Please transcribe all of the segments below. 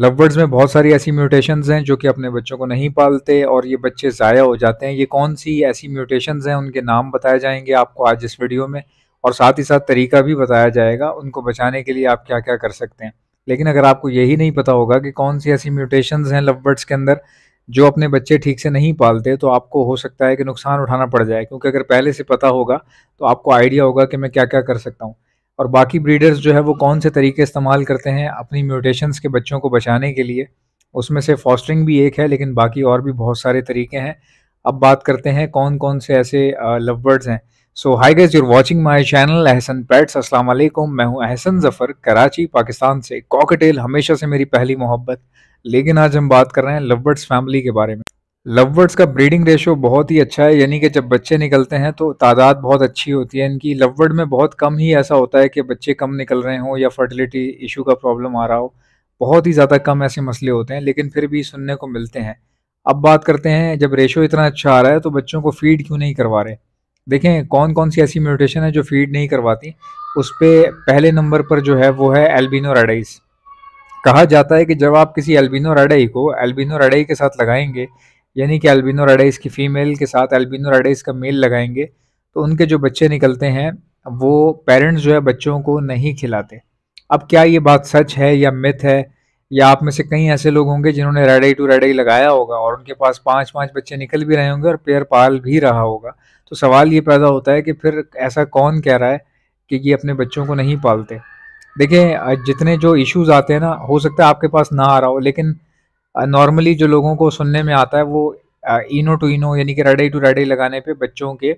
lovebirds में बहुत सारी ऐसी म्यूटेशंस हैं जो कि अपने बच्चों को नहीं पालते और ये बच्चे ज़ाया हो जाते हैं ये कौन सी ऐसी म्यूटेशंस हैं उनके नाम बताए जाएंगे आपको आज इस वीडियो में और साथ ही साथ तरीका भी बताया जाएगा उनको बचाने के लिए आप क्या क्या कर सकते हैं लेकिन अगर आपको यही नहीं पता होगा कि कौन सी ऐसी म्यूटेशंस हैं लवबर्ड्स के अंदर जो अपने बच्चे ठीक से नहीं पालते तो आपको हो सकता है कि नुकसान उठाना पड़ जाए क्योंकि अगर पहले से पता होगा तो आपको आइडिया होगा कि मैं क्या क्या कर सकता हूँ और बाकी ब्रीडर्स जो है वो कौन से तरीके इस्तेमाल करते हैं अपनी म्यूटेशंस के बच्चों को बचाने के लिए उसमें से फॉस्टरिंग भी एक है लेकिन बाकी और भी बहुत सारे तरीके हैं अब बात करते हैं कौन कौन से ऐसे लव बर्ड्स हैं so hi guys you're watching my channel Ehsan pets Aslam मैं हूँ एहसन ज़फ़र कराची पाकिस्तान से कॉकटेल हमेशा से मेरी पहली मोहब्बत लेकिन आज हम बात कर रहे हैं लव बर्ड्स फैमिली के बारे में लववर्ड्स का ब्रीडिंग रेशियो बहुत ही अच्छा है यानी कि जब बच्चे निकलते हैं तो तादाद बहुत अच्छी होती है इनकी लववर्ड में बहुत कम ही ऐसा होता है कि बच्चे कम निकल रहे हों या फर्टिलिटी इशू का प्रॉब्लम आ रहा हो बहुत ही ज़्यादा कम ऐसे मसले होते हैं लेकिन फिर भी सुनने को मिलते हैं अब बात करते हैं जब रेशो इतना अच्छा आ रहा है तो बच्चों को फीड क्यों नहीं करवा रहे देखें कौन कौन सी ऐसी म्यूटेशन है जो फीड नहीं करवाती उस पर पहले नंबर पर जो है वो है एल्बिनो रेडाइस कहा जाता है कि जब आप किसी एल्बिनो रेडाई को एल्बिनो रेडाई के साथ लगाएंगे यानी कि एल्बिनो रेडाइस की फ़ीमेल के साथ एल्बिनो रेडाइस का मेल लगाएंगे तो उनके जो बच्चे निकलते हैं वो पेरेंट्स जो है बच्चों को नहीं खिलाते अब क्या ये बात सच है या मिथ है या आप में से कई ऐसे लोग होंगे जिन्होंने रेडाई टू रेडाई लगाया होगा और उनके पास पाँच पाँच बच्चे निकल भी रहे होंगे और पेयर पाल भी रहा होगा तो सवाल ये पैदा होता है कि फिर ऐसा कौन कह रहा है कि ये अपने बच्चों को नहीं पालते देखिए जितने जो इश्यूज आते हैं ना हो सकता है आपके पास ना आ रहा हो लेकिन नॉर्मली जो लोगों को सुनने में आता है वो इनो टू इनो यानी कि रडई टू रडई लगाने पे बच्चों के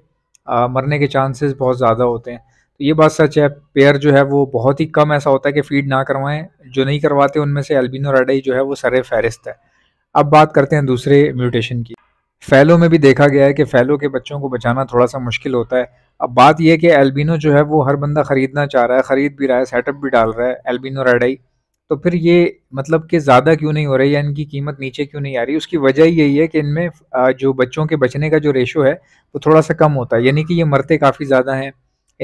आ, मरने के चांसेस बहुत ज़्यादा होते हैं तो ये बात सच है पेयर जो है वो बहुत ही कम ऐसा होता है कि फीड ना करवाएं जो नहीं करवाते उनमें से एल्बिनो रडई जो है वो सर फहरिस्त है अब बात करते हैं दूसरे म्यूटेशन की फैलो में भी देखा गया है कि फैलो के बच्चों को बचाना थोड़ा सा मुश्किल होता है अब बात यह कि एल्बिनो जो है वो हर बंदा ख़रीदना चाह रहा है ख़रीद भी रहा है सेटअप भी डाल रहा है एल्बिनो रेडाई तो फिर ये मतलब कि ज़्यादा क्यों नहीं हो रही है इनकी कीमत नीचे क्यों नहीं आ रही उसकी वजह यही है कि इनमें जो बच्चों के बचने का जो रेशो है वो थोड़ा सा कम होता है यानी कि ये मरते काफ़ी ज़्यादा हैं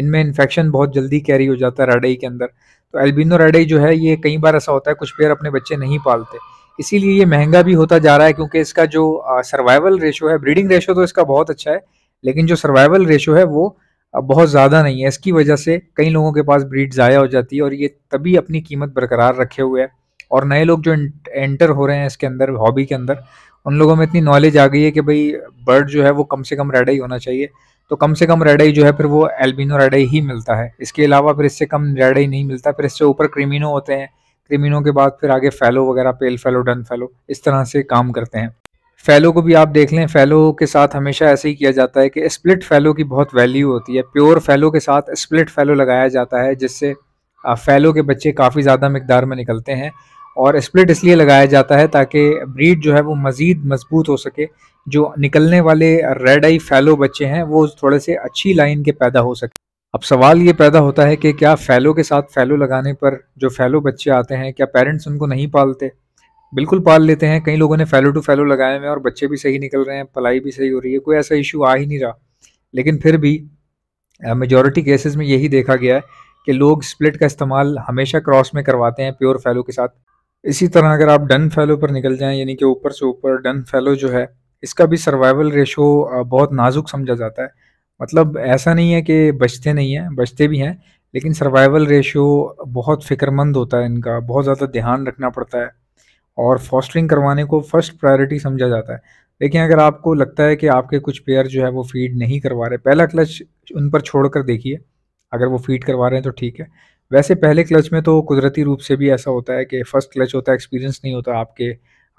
इनमें इन्फेक्शन बहुत जल्दी कैरी हो जाता है रडई के अंदर तो एल्बिनो रडई जो है ये कई बार ऐसा होता है कुछ पेयर अपने बच्चे नहीं पालते इसीलिए ये महंगा भी होता जा रहा है क्योंकि इसका जो सर्वाइवल रेशो है ब्रीडिंग रेशो तो इसका बहुत अच्छा है लेकिन जो सर्वाइवल रेशो है वो अब बहुत ज़्यादा नहीं है इसकी वजह से कई लोगों के पास ब्रीड ज़ाया हो जाती है और ये तभी अपनी कीमत बरकरार रखे हुए है और नए लोग जो एंटर हो रहे हैं इसके अंदर हॉबी के अंदर उन लोगों में इतनी नॉलेज आ गई है कि भाई बर्ड जो है वो कम से कम रेडाई होना चाहिए तो कम से कम रेडाई जो है फिर वो एल्बिनो रेडाई ही मिलता है इसके अलावा फिर इससे कम रेडाई नहीं मिलता फिर इससे ऊपर क्रिमिनो होते हैं क्रिमिनो के बाद फिर आगे फैलो वगैरह पेल फैलो डन फैलो इस तरह से काम करते हैं फैलो को भी आप देख लें फैलो के साथ हमेशा ऐसे ही किया जाता है कि स्प्लिट फैलो की बहुत वैल्यू होती है प्योर फैलो के साथ स्प्लिट फैलो लगाया जाता है जिससे फैलो के बच्चे काफ़ी ज़्यादा मकदार में निकलते हैं और स्प्लिट इसलिए लगाया जाता है ताकि ब्रीड जो है वो मज़ीद मजबूत हो सके जो निकलने वाले रेड आई फैलो बच्चे हैं वो थोड़े से अच्छी लाइन के पैदा हो सके अब सवाल ये पैदा होता है कि क्या फैलो के साथ फैलो लगाने पर जो फैलो बच्चे आते हैं क्या पेरेंट्स उनको नहीं पालते बिल्कुल पाल लेते हैं कई लोगों ने फैलो टू फैलो लगाए हुए हैं और बच्चे भी सही निकल रहे हैं पलाई भी सही हो रही है कोई ऐसा इशू आ ही नहीं रहा लेकिन फिर भी मेजोरिटी केसेस में यही देखा गया है कि लोग स्प्लिट का इस्तेमाल हमेशा क्रॉस में करवाते हैं प्योर फैलो के साथ इसी तरह अगर आप डन फैलो पर निकल जाएं यानी कि ऊपर से ऊपर डन फैलो जो है इसका भी सर्वाइवल रेशो बहुत नाजुक समझा जाता है मतलब ऐसा नहीं है कि बचते नहीं हैं बचते भी हैं लेकिन सर्वाइवल रेशो बहुत फ़िक्रमंद होता है इनका बहुत ज़्यादा ध्यान रखना पड़ता है और फॉस्टरिंग करवाने को फर्स्ट प्रायोरिटी समझा जाता है लेकिन अगर आपको लगता है कि आपके कुछ पेयर जो है वो फीड नहीं करवा रहे पहला क्लच उन पर छोड़ कर देखिए अगर वो फीड करवा रहे हैं तो ठीक है वैसे पहले क्लच में तो कुदरती रूप से भी ऐसा होता है कि फ़र्स्ट क्लच होता है एक्सपीरियंस नहीं होता आपके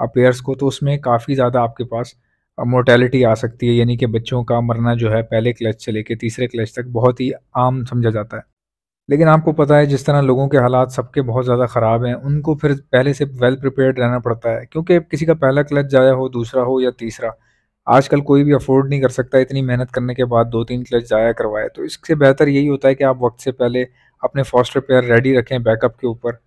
पेयर्स को तो उसमें काफ़ी ज़्यादा आपके पास मोर्टेलिटी आ सकती है यानी कि बच्चों का मरना जो है पहले क्लच से लेके तीसरे क्लच तक बहुत ही आम समझा जाता है लेकिन आपको पता है जिस तरह लोगों के हालात सबके बहुत ज़्यादा ख़राब हैं उनको फिर पहले से वेल प्रिपेयर्ड रहना पड़ता है क्योंकि किसी का पहला क्लच जाया हो दूसरा हो या तीसरा आजकल कोई भी अफोर्ड नहीं कर सकता इतनी मेहनत करने के बाद दो तीन क्लच जाया करवाए तो इससे बेहतर यही होता है कि आप वक्त से पहले अपने फॉस्टर पेयर रेडी रखें बैकअप के ऊपर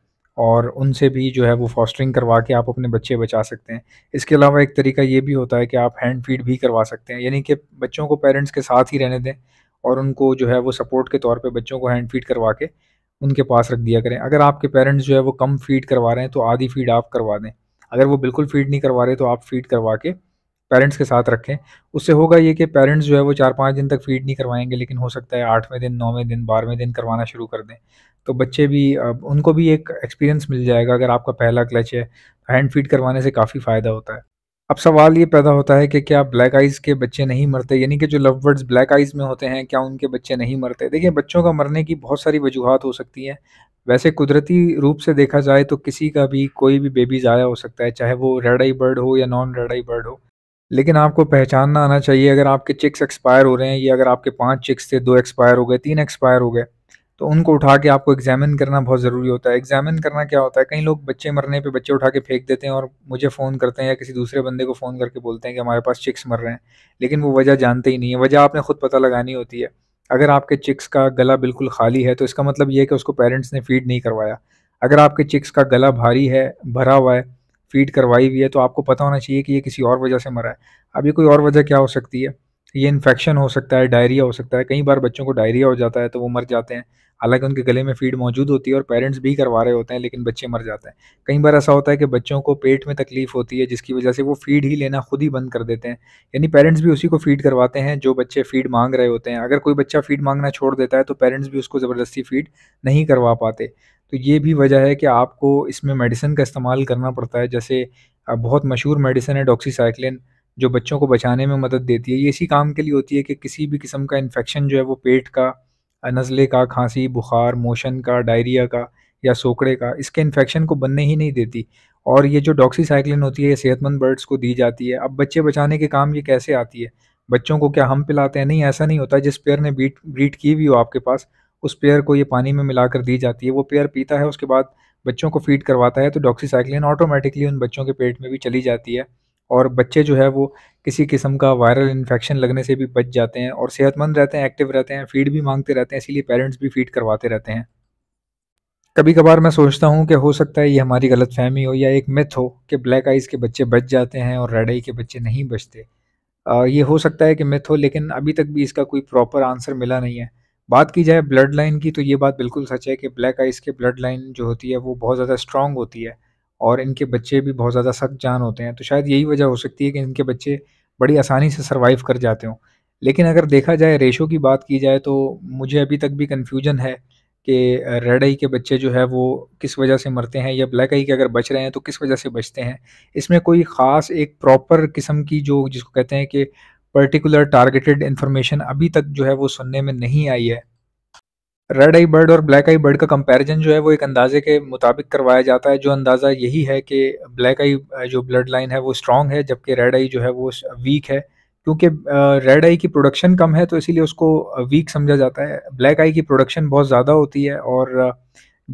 और उनसे भी जो है वो फॉस्टरिंग करवा के आप अपने बच्चे बचा सकते हैं इसके अलावा एक तरीका ये भी होता है कि आप हैंड फीड भी करवा सकते हैं यानी कि बच्चों को पेरेंट्स के साथ ही रहने दें और उनको जो है वो सपोर्ट के तौर पे बच्चों को हैंड फीड करवा के उनके पास रख दिया करें अगर आपके पेरेंट्स जो है वो कम फीड करवा रहे हैं तो आधी फीड आप करवा दें अगर वो बिल्कुल फीड नहीं करवा रहे तो आप फीड करवा के पेरेंट्स के साथ रखें उससे होगा ये कि पेरेंट्स जो है वो चार पाँच दिन तक फीड नहीं करवाएंगे लेकिन हो सकता है आठवें दिन नौवें दिन बारहवें दिन करवाना शुरू कर दें तो बच्चे भी उनको भी एक एक्सपीरियंस मिल जाएगा अगर आपका पहला क्लच है हैंड फीड करवाने से काफ़ी फ़ायदा होता है अब सवाल ये पैदा होता है कि क्या ब्लैक आइज़ के बच्चे नहीं मरते यानी कि जो लव बर्ड्स ब्लैक आइज़ में होते हैं क्या उनके बच्चे नहीं मरते देखिए बच्चों का मरने की बहुत सारी वजूहत हो सकती हैं वैसे कुदरती रूप से देखा जाए तो किसी का भी कोई भी बेबी ज़ाया हो सकता है चाहे वो रेड आई बर्ड हो या नॉन रेड आई बर्ड हो लेकिन आपको पहचानना आना चाहिए अगर आपके चिक्स एक्सपायर हो रहे हैं या अगर आपके पाँच चिक्स थे दो एक्सपायर हो गए तीन एक्सपायर हो गए तो उनको उठा के आपको एग्जामिन करना बहुत ज़रूरी होता है एग्जामिन करना क्या होता है कई लोग बच्चे मरने पे बच्चे उठा के फेंक देते हैं और मुझे फ़ोन करते हैं या किसी दूसरे बंदे को फ़ोन करके बोलते हैं कि हमारे पास चिक्स मर रहे हैं लेकिन वो वजह जानते ही नहीं है वजह आपने खुद पता लगानी होती है अगर आपके चिक्स का गला बिल्कुल खाली है तो इसका मतलब ये है कि उसको पेरेंट्स ने फीड नहीं करवाया अगर आपके चिक्स का गला भारी है भरा हुआ है फीड करवाई हुई है तो आपको पता होना चाहिए कि ये किसी और वजह से मरा है अब ये कोई और वजह क्या हो सकती है ये इन्फेक्शन हो सकता है डायरिया हो सकता है कई बार बच्चों को डायरिया हो जाता है तो वो मर जाते हैं हालांकि उनके गले में फीड मौजूद होती है और पेरेंट्स भी करवा रहे होते हैं लेकिन बच्चे मर जाते हैं कई बार ऐसा होता है कि बच्चों को पेट में तकलीफ होती है जिसकी वजह से वो फीड ही लेना खुद ही बंद कर देते हैं यानी पेरेंट्स भी उसी को फीड करवाते हैं जो बच्चे फीड मांग रहे होते हैं अगर कोई बच्चा फीड मांगना छोड़ देता है तो पेरेंट्स भी उसको ज़बरदस्ती फीड नहीं करवा पाते तो ये भी वजह है कि आपको इसमें मेडिसिन का इस्तेमाल करना पड़ता है जैसे बहुत मशहूर मेडिसिन है डॉक्सीसाइक्लिन जो बच्चों को बचाने में मदद देती है ये इसी काम के लिए होती है कि किसी भी किस्म का इन्फेक्शन जो है वो पेट का नज़ले का खांसी बुखार मोशन का डायरिया का या सोकड़े का इसके इन्फेक्शन को बनने ही नहीं देती और ये जो डॉक्सीसाइक्लिन होती है ये सेहतमंद बर्ड्स को दी जाती है अब बच्चे बचाने के काम ये कैसे आती है बच्चों को क्या हम पिलाते हैं नहीं ऐसा नहीं होता जिस पेयर ने बीट ब्रीड की हुई हो आपके पास उस पेयर को ये पानी में मिलाकर दी जाती है वो पेयर पीता है उसके बाद बच्चों को फीड करवाता है तो डॉक्सीसाइक्लिन ऑटोमेटिकली उन बच्चों के पेट में भी चली जाती है और बच्चे जो है वो किसी किस्म का वायरल इन्फेक्शन लगने से भी बच जाते हैं और सेहतमंद रहते हैं एक्टिव रहते हैं फीड भी मांगते रहते हैं इसीलिए पेरेंट्स भी फीड करवाते रहते हैं कभी कभार मैं सोचता हूँ कि हो सकता है ये हमारी गलत फहमी हो या एक मिथ हो कि ब्लैक आइज़ के बच्चे बच जाते हैं और रेड आई के बच्चे नहीं बचते ये हो सकता है कि मिथ हो लेकिन अभी तक भी इसका कोई प्रॉपर आंसर मिला नहीं है बात की जाए ब्लड लाइन की तो ये बात बिल्कुल सच है कि ब्लैक आइज़ के ब्लड लाइन जो होती है वो बहुत ज़्यादा स्ट्रॉन्ग होती है और इनके बच्चे भी बहुत ज़्यादा सख्त जान होते हैं तो शायद यही वजह हो सकती है कि इनके बच्चे बड़ी आसानी से सर्वाइव कर जाते हों लेकिन अगर देखा जाए रेशो की बात की जाए तो मुझे अभी तक भी कन्फ्यूजन है कि रेड आई के बच्चे जो है वो किस वजह से मरते हैं या ब्लैक आई के अगर बच रहे हैं तो किस वजह से बचते हैं इसमें कोई ख़ास एक प्रॉपर किस्म की जो जिसको कहते हैं कि पर्टिकुलर टारगेटेड इन्फॉर्मेशन अभी तक जो है वो सुनने में नहीं आई है रेड आई बर्ड और ब्लैक आई बर्ड का कंपैरिजन जो है वो एक अंदाजे के मुताबिक करवाया जाता है जो अंदाज़ा यही है कि ब्लैक आई जो ब्लड लाइन है वो स्ट्रॉन्ग है जबकि रेड आई जो है वो वीक है क्योंकि रेड आई की प्रोडक्शन कम है तो इसीलिए उसको वीक समझा जाता है ब्लैक आई की प्रोडक्शन बहुत ज़्यादा होती है और uh,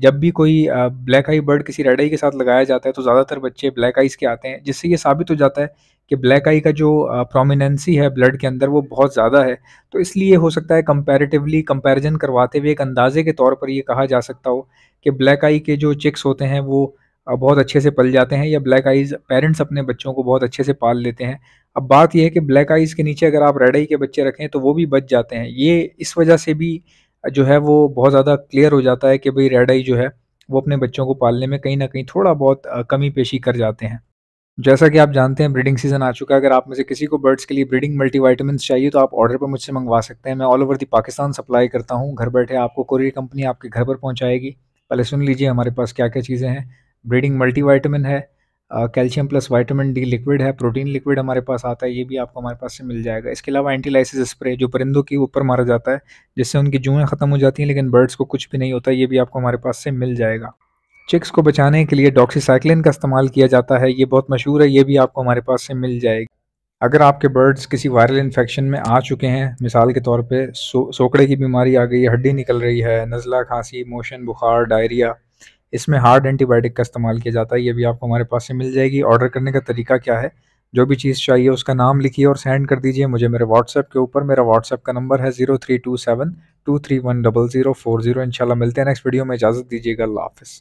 जब भी कोई ब्लैक आई बर्ड किसी रेड आई के साथ लगाया जाता है तो ज़्यादातर बच्चे ब्लैक आईज़ के आते हैं जिससे ये साबित हो जाता है कि ब्लैक आई का जो प्रोमिनेंसी है ब्लड के अंदर वो बहुत ज़्यादा है तो इसलिए हो सकता है कंपैरेटिवली कंपैरिजन करवाते हुए एक अंदाजे के तौर पर ये कहा जा सकता हो कि ब्लैक आई के जो चिक्स होते हैं वो बहुत अच्छे से पल जाते हैं या ब्लैक आईज़ पेरेंट्स अपने बच्चों को बहुत अच्छे से पाल लेते हैं अब बात यह है कि ब्लैक आईज़ के नीचे अगर आप रेड आई के बच्चे रखें तो वो भी बच जाते हैं ये इस वजह से भी जो है वो बहुत ज़्यादा क्लियर हो जाता है कि भाई रेड आई जो है वो अपने बच्चों को पालने में कहीं ना कहीं थोड़ा बहुत कमी पेशी कर जाते हैं जैसा कि आप जानते हैं ब्रीडिंग सीजन आ चुका है अगर आप में से किसी को बर्ड्स के लिए ब्रीडिंग मल्टीवाइटमिन चाहिए तो आप ऑर्डर पर मुझसे मंगवा सकते हैं मैं all over the Pakistan supply करता हूँ घर बैठे आपको कोरियर कंपनी आपके घर पर पहुँचाएगी पहले सुन लीजिए हमारे पास क्या क्या चीज़ें हैं ब्रीडिंग मल्टीवाइटामिन है calcium plus vitamin D liquid है प्रोटीन लिक्विड हमारे पास आता है ये भी आपको हमारे पास से मिल जाएगा इसके अलावा एंटीलाइसिस स्प्रे जो परिंदों के ऊपर मारा जाता है जिससे उनकी जुएँ ख़त्म हो जाती हैं लेकिन बर्ड्स को कुछ भी नहीं होता ये भी आपको हमारे पास से मिल जाएगा चिक्स को बचाने के लिए डॉक्सीसाइक्लिन का इस्तेमाल किया जाता है ये बहुत मशहूर है ये भी आपको हमारे पास से मिल जाएगी अगर आपके बर्ड्स किसी वायरल इन्फेक्शन में आ चुके हैं मिसाल के तौर पे सो, सोकड़े की बीमारी आ गई हड्डी निकल रही है नज़ला खांसी मोशन बुखार डायरिया इसमें हार्ड एंटीबायोटिक का इस्तेमाल किया जाता है ये भी आपको हमारे पास से मिल जाएगी ऑर्डर करने का तरीका क्या है जो भी चीज़ चाहिए उसका नाम लिखिए और सेंड कर दीजिए मुझे मेरे व्हाट्सएप के ऊपर मेरा व्हाट्सएप का नंबर है zero three two seven two three one double zero four zero इंशाल्लाह मिलते हैं नेक्स्ट वीडियो में इजाज़त दीजिएगा अल्लाह हाफिज़